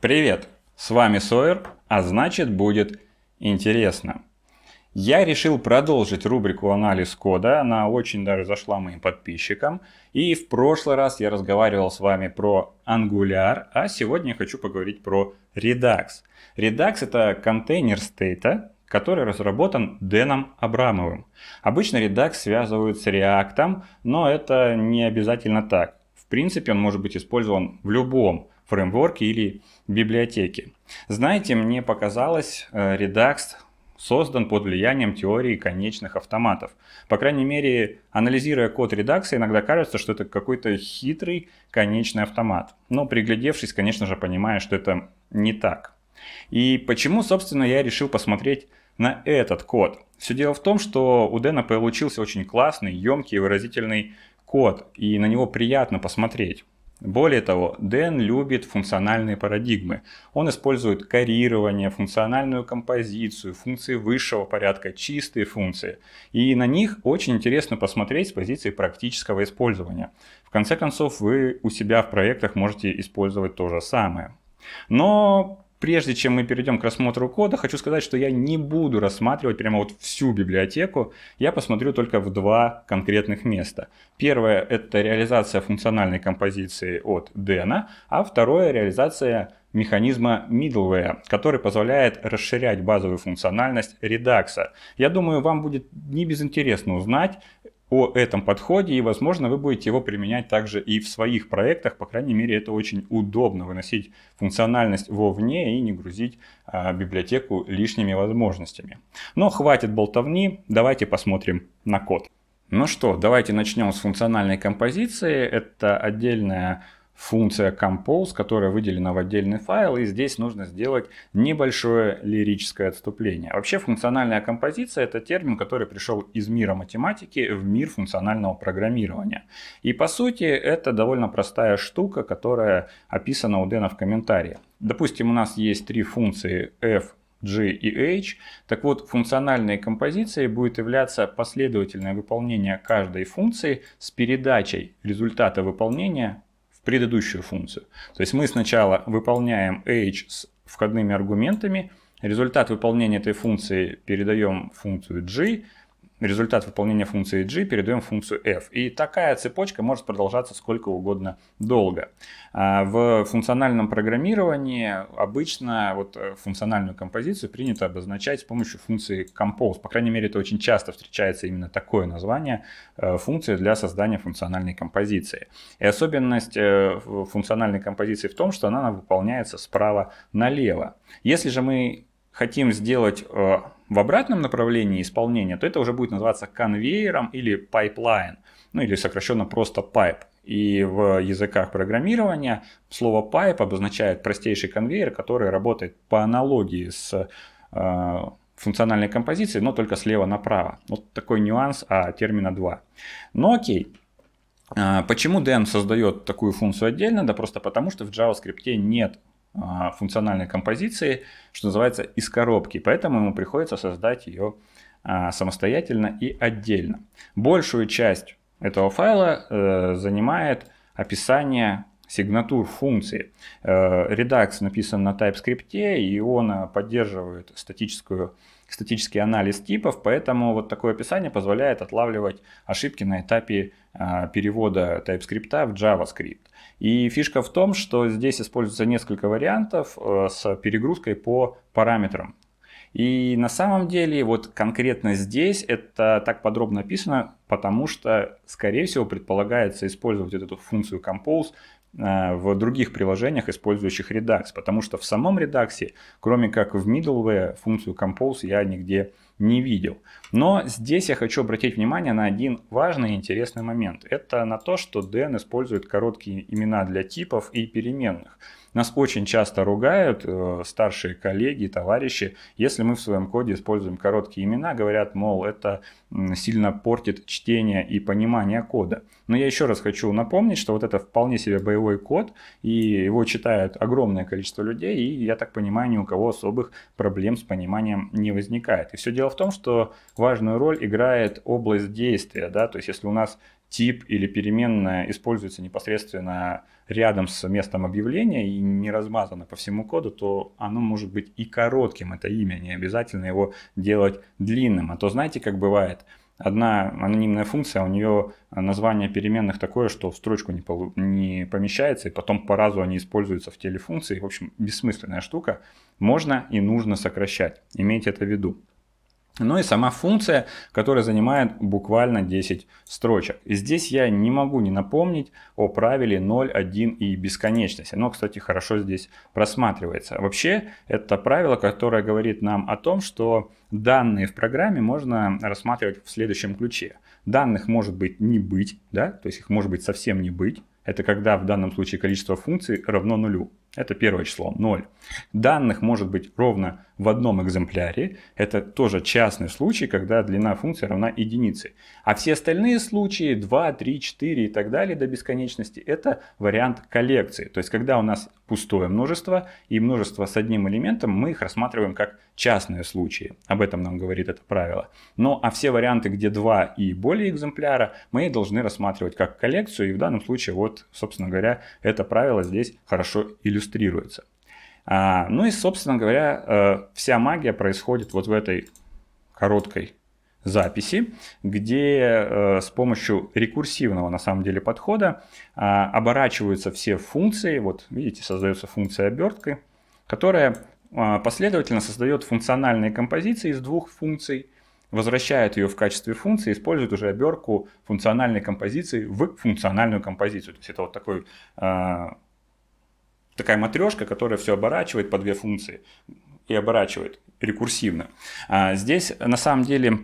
Привет, с вами Сойер, а значит будет интересно. Я решил продолжить рубрику «Анализ кода», она очень даже зашла моим подписчикам. И в прошлый раз я разговаривал с вами про Angular, а сегодня я хочу поговорить про Redux. Redux — это контейнер стейта, который разработан Дэном Абрамовым. Обычно Redux связывают с React, но это не обязательно так. В принципе, он может быть использован в любом фреймворки или библиотеки. Знаете, мне показалось, Redux э, создан под влиянием теории конечных автоматов. По крайней мере, анализируя код редакции, иногда кажется, что это какой-то хитрый конечный автомат. Но приглядевшись, конечно же, понимаю, что это не так. И почему, собственно, я решил посмотреть на этот код? Все дело в том, что у Дэна получился очень классный, емкий и выразительный код, и на него приятно посмотреть. Более того, Дэн любит функциональные парадигмы. Он использует карирование, функциональную композицию, функции высшего порядка, чистые функции. И на них очень интересно посмотреть с позиции практического использования. В конце концов, вы у себя в проектах можете использовать то же самое. Но Прежде чем мы перейдем к рассмотру кода, хочу сказать, что я не буду рассматривать прямо вот всю библиотеку, я посмотрю только в два конкретных места. Первое — это реализация функциональной композиции от Дэна, а второе — реализация механизма middleware, который позволяет расширять базовую функциональность редакса. Я думаю, вам будет не безинтересно узнать, о этом подходе, и, возможно, вы будете его применять также и в своих проектах. По крайней мере, это очень удобно выносить функциональность вовне и не грузить а, библиотеку лишними возможностями. Но хватит болтовни, давайте посмотрим на код. Ну что, давайте начнем с функциональной композиции. Это отдельная функция compose, которая выделена в отдельный файл, и здесь нужно сделать небольшое лирическое отступление. Вообще функциональная композиция это термин, который пришел из мира математики в мир функционального программирования. И по сути это довольно простая штука, которая описана у Дэна в комментарии. Допустим, у нас есть три функции f, G и H. Так вот, функциональной композицией будет являться последовательное выполнение каждой функции с передачей результата выполнения предыдущую функцию. То есть мы сначала выполняем age с входными аргументами, результат выполнения этой функции передаем в функцию g, результат выполнения функции g передаем функцию f. И такая цепочка может продолжаться сколько угодно долго. А, в функциональном программировании обычно вот э, функциональную композицию принято обозначать с помощью функции compose. По крайней мере, это очень часто встречается именно такое название э, функции для создания функциональной композиции. И особенность э, функциональной композиции в том, что она выполняется справа налево. Если же мы хотим сделать э, в обратном направлении исполнения, то это уже будет называться конвейером или пайплайн, ну или сокращенно просто pipe. И в языках программирования слово pipe обозначает простейший конвейер, который работает по аналогии с э, функциональной композицией, но только слева направо. Вот такой нюанс а, термина 2. Но окей. А почему DM создает такую функцию отдельно? Да просто потому, что в JavaScript нет а, функциональной композиции, что называется, из коробки. Поэтому ему приходится создать ее а, самостоятельно и отдельно. Большую часть этого файла э, занимает описание сигнатур функции. Redux э, написан на TypeScript, и он а, поддерживает статическую статический анализ типов, поэтому вот такое описание позволяет отлавливать ошибки на этапе а, перевода TypeScript в JavaScript. И фишка в том, что здесь используется несколько вариантов э, с перегрузкой по параметрам. И на самом деле вот конкретно здесь это так подробно описано, потому что, скорее всего, предполагается использовать вот эту функцию compose Э, в других приложениях, использующих Redux, потому что в самом Redux, кроме как в middleware, функцию compose я нигде не не видел. Но здесь я хочу обратить внимание на один важный и интересный момент. Это на то, что DN использует короткие имена для типов и переменных. Нас очень часто ругают э, старшие коллеги, товарищи, если мы в своем коде используем короткие имена, говорят, мол, это сильно портит чтение и понимание кода. Но я еще раз хочу напомнить, что вот это вполне себе боевой код, и его читают огромное количество людей, и я так понимаю, ни у кого особых проблем с пониманием не возникает. И все дело дело в том, что важную роль играет область действия. Да? То есть если у нас тип или переменная используется непосредственно рядом с местом объявления и не размазано по всему коду, то оно может быть и коротким, это имя, не обязательно его делать длинным. А то знаете, как бывает, одна анонимная функция, у нее название переменных такое, что в строчку не, полу... не помещается, и потом по разу они используются в теле функции. В общем, бессмысленная штука. Можно и нужно сокращать. Имейте это в виду. Ну и сама функция, которая занимает буквально 10 строчек. И здесь я не могу не напомнить о правиле 0, 1 и бесконечности. Оно, кстати, хорошо здесь просматривается. Вообще, это правило, которое говорит нам о том, что данные в программе можно рассматривать в следующем ключе. Данных может быть не быть, да, то есть их может быть совсем не быть. Это когда в данном случае количество функций равно нулю. Это первое число, 0. Данных может быть ровно в одном экземпляре. Это тоже частный случай, когда длина функции равна единице. А все остальные случаи, 2, 3, 4 и так далее до бесконечности, это вариант коллекции. То есть, когда у нас пустое множество и множество с одним элементом, мы их рассматриваем как частные случаи. Об этом нам говорит это правило. но ну, а все варианты, где 2 и более экземпляра, мы должны рассматривать как коллекцию. И в данном случае, вот, собственно говоря, это правило здесь хорошо иллюстрирует иллюстрируется. А, ну и, собственно говоря, э, вся магия происходит вот в этой короткой записи, где э, с помощью рекурсивного на самом деле подхода а, оборачиваются все функции. Вот видите, создается функция обертки, которая а, последовательно создает функциональные композиции из двух функций, возвращает ее в качестве функции, использует уже обертку функциональной композиции в функциональную композицию. То есть это вот такой такая матрешка, которая все оборачивает по две функции и оборачивает рекурсивно. А здесь на самом деле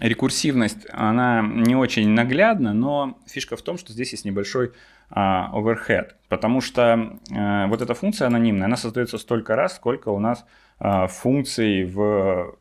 рекурсивность, она не очень наглядна, но фишка в том, что здесь есть небольшой а, overhead, потому что а, вот эта функция анонимная, она создается столько раз, сколько у нас а, функций в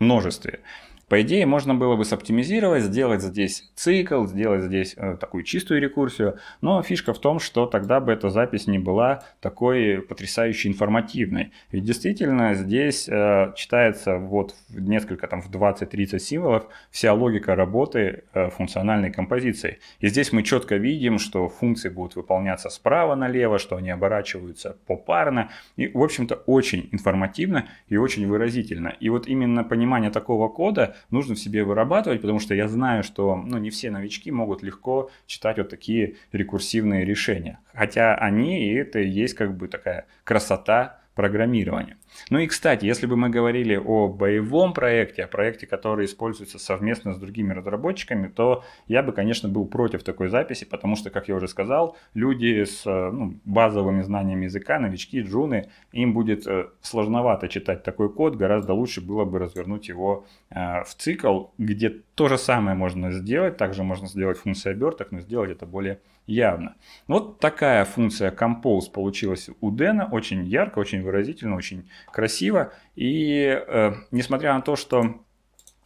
множестве. По идее, можно было бы соптимизировать, сделать здесь цикл, сделать здесь э, такую чистую рекурсию, но фишка в том, что тогда бы эта запись не была такой потрясающе информативной. Ведь действительно здесь э, читается вот несколько, там в 20-30 символов вся логика работы э, функциональной композиции. И здесь мы четко видим, что функции будут выполняться справа налево, что они оборачиваются попарно. И, в общем-то, очень информативно и очень выразительно. И вот именно понимание такого кода нужно в себе вырабатывать, потому что я знаю, что ну, не все новички могут легко читать вот такие рекурсивные решения. Хотя они, и это и есть как бы такая красота программирования. Ну и, кстати, если бы мы говорили о боевом проекте, о проекте, который используется совместно с другими разработчиками, то я бы, конечно, был против такой записи, потому что, как я уже сказал, люди с э, ну, базовыми знаниями языка, новички, джуны, им будет э, сложновато читать такой код, гораздо лучше было бы развернуть его э, в цикл, где то же самое можно сделать, также можно сделать функцию оберток, но сделать это более явно. Вот такая функция compose получилась у Дэна, очень ярко, очень выразительно, очень красиво. И э, несмотря на то, что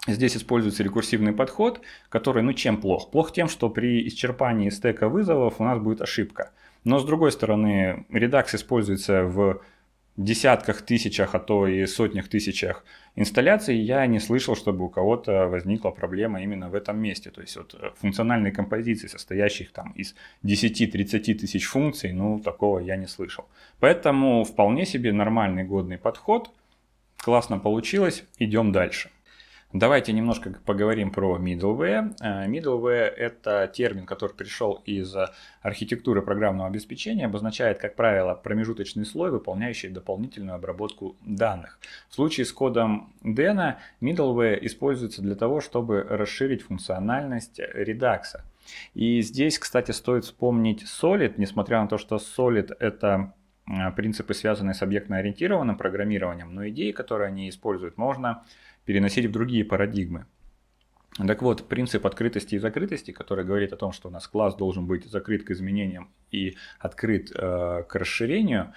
Здесь используется рекурсивный подход, который, ну чем плох? Плох тем, что при исчерпании стека вызовов у нас будет ошибка. Но с другой стороны, редакс используется в десятках тысячах, а то и сотнях тысячах инсталляций я не слышал, чтобы у кого-то возникла проблема именно в этом месте. То есть вот э, функциональные композиции, состоящих там из 10-30 тысяч функций, ну такого я не слышал. Поэтому вполне себе нормальный годный подход. Классно получилось, идем дальше. Давайте немножко поговорим про middleware. Э, middleware – это термин, который пришел из архитектуры программного обеспечения, обозначает, как правило, промежуточный слой, выполняющий дополнительную обработку данных. В случае с кодом Dena middleware используется для того, чтобы расширить функциональность редакса. И здесь, кстати, стоит вспомнить Solid, несмотря на то, что Solid – это э, принципы, связанные с объектно-ориентированным программированием, но идеи, которые они используют, можно переносить в другие парадигмы. Так вот, принцип открытости и закрытости, который говорит о том, что у нас класс должен быть закрыт к изменениям и открыт э, к расширению,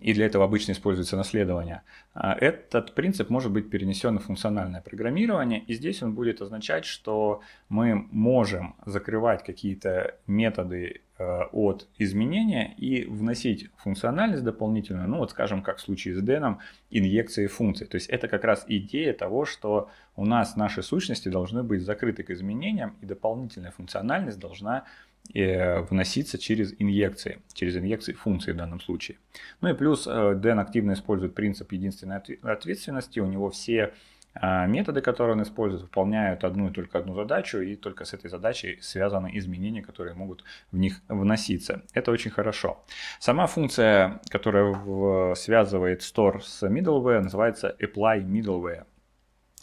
и для этого обычно используется наследование, э, этот принцип может быть перенесен в функциональное программирование, и здесь он будет означать, что мы можем закрывать какие-то методы Э, от изменения и вносить функциональность дополнительную, ну вот скажем, как в случае с Дэном, инъекции функций. То есть это как раз идея того, что у нас наши сущности должны быть закрыты к изменениям, и дополнительная функциональность должна э, вноситься через инъекции, через инъекции функций в данном случае. Ну и плюс э, Дэн активно использует принцип единственной ответственности, у него все а, методы, которые он использует, выполняют одну и только одну задачу, и только с этой задачей связаны изменения, которые могут в них вноситься. Это очень хорошо. Сама функция, которая в, связывает store с middleware, называется apply middleware.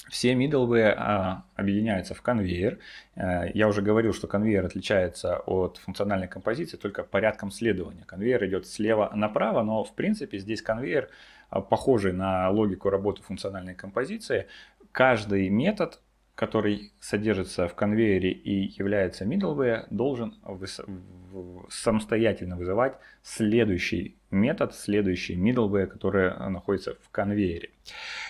Все middleware а, объединяются в конвейер. Э, я уже говорил, что конвейер отличается от функциональной композиции только порядком следования. Конвейер идет слева направо, но в принципе здесь конвейер похожий на логику работы функциональной композиции, каждый метод который содержится в конвейере и является middleware, должен самостоятельно вызывать следующий метод, следующий middleware, который находится в конвейере.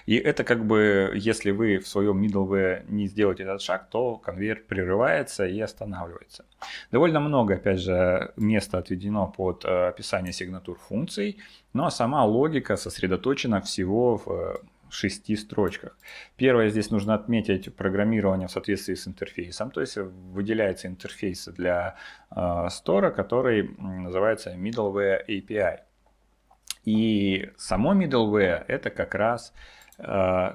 И это как бы, если вы в своем middleware не сделаете этот шаг, то конвейер прерывается и останавливается. Довольно много, опять же, места отведено под э, описание сигнатур функций, но сама логика сосредоточена всего в э, шести строчках. Первое, здесь нужно отметить программирование в соответствии с интерфейсом, то есть выделяется интерфейс для э, стора, который называется middleware API. И само middleware это как раз э,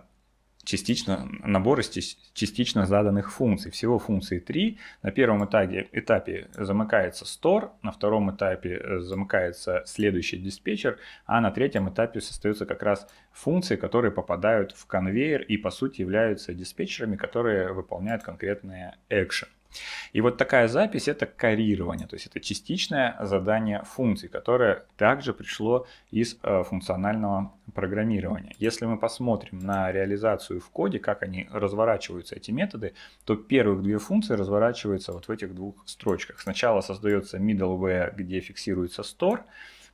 частично набор из частично заданных функций. Всего функции 3. На первом этапе, этапе замыкается store, на втором этапе э, замыкается следующий диспетчер, а на третьем этапе остаются как раз функции, которые попадают в конвейер и по сути являются диспетчерами, которые выполняют конкретные экшен. И вот такая запись – это карирование, то есть это частичное задание функций, которое также пришло из э, функционального программирования. Если мы посмотрим на реализацию в коде, как они разворачиваются, эти методы, то первых две функции разворачиваются вот в этих двух строчках. Сначала создается middleware, где фиксируется store,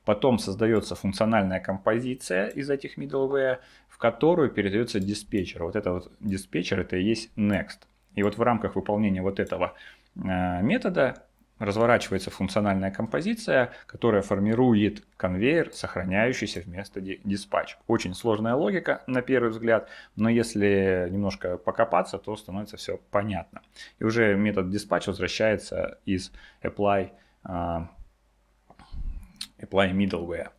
Потом создается функциональная композиция из этих middleware, в которую передается диспетчер. Вот это вот диспетчер, это и есть next. И вот в рамках выполнения вот этого э, метода разворачивается функциональная композиция, которая формирует конвейер, сохраняющийся вместо диспатч. Очень сложная логика на первый взгляд, но если немножко покопаться, то становится все понятно. И уже метод dispatch возвращается из apply, э, apply middleware.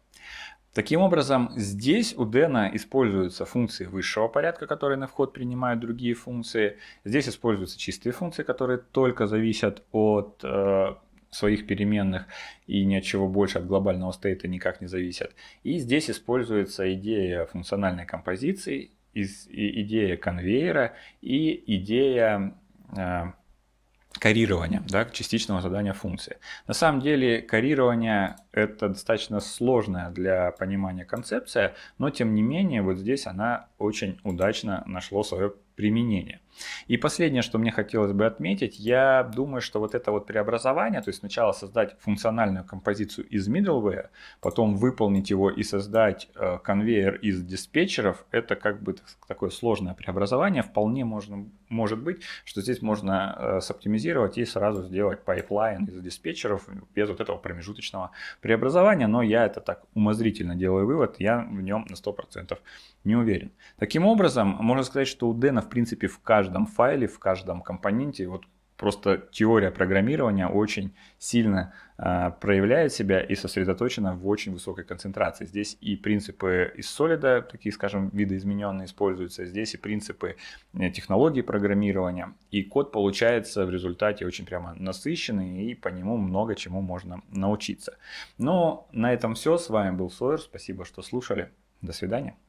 Таким образом, здесь у Дэна используются функции высшего порядка, которые на вход принимают другие функции. Здесь используются чистые функции, которые только зависят от э, своих переменных и ни от чего больше от глобального стейта никак не зависят. И здесь используется идея функциональной композиции, из, и идея конвейера и идея э, корирования, да, частичного задания функции. На самом деле корирование это достаточно сложная для понимания концепция, но тем не менее вот здесь она очень удачно нашло свое применение. И последнее, что мне хотелось бы отметить, я думаю, что вот это вот преобразование, то есть сначала создать функциональную композицию из middleware, потом выполнить его и создать э, конвейер из диспетчеров, это как бы такое сложное преобразование, вполне можно, может быть, что здесь можно э, соптимизировать и сразу сделать пайплайн из диспетчеров без вот этого промежуточного преобразования, но я это так умозрительно делаю вывод, я в нем на 100% не уверен. Таким образом, можно сказать, что у Дэна в принципе в каждом каждом файле, в каждом компоненте. Вот просто теория программирования очень сильно э, проявляет себя и сосредоточена в очень высокой концентрации. Здесь и принципы из солида, такие, скажем, видоизмененные используются, здесь и принципы э, технологии программирования. И код получается в результате очень прямо насыщенный, и по нему много чему можно научиться. Но на этом все. С вами был Сойер. Спасибо, что слушали. До свидания.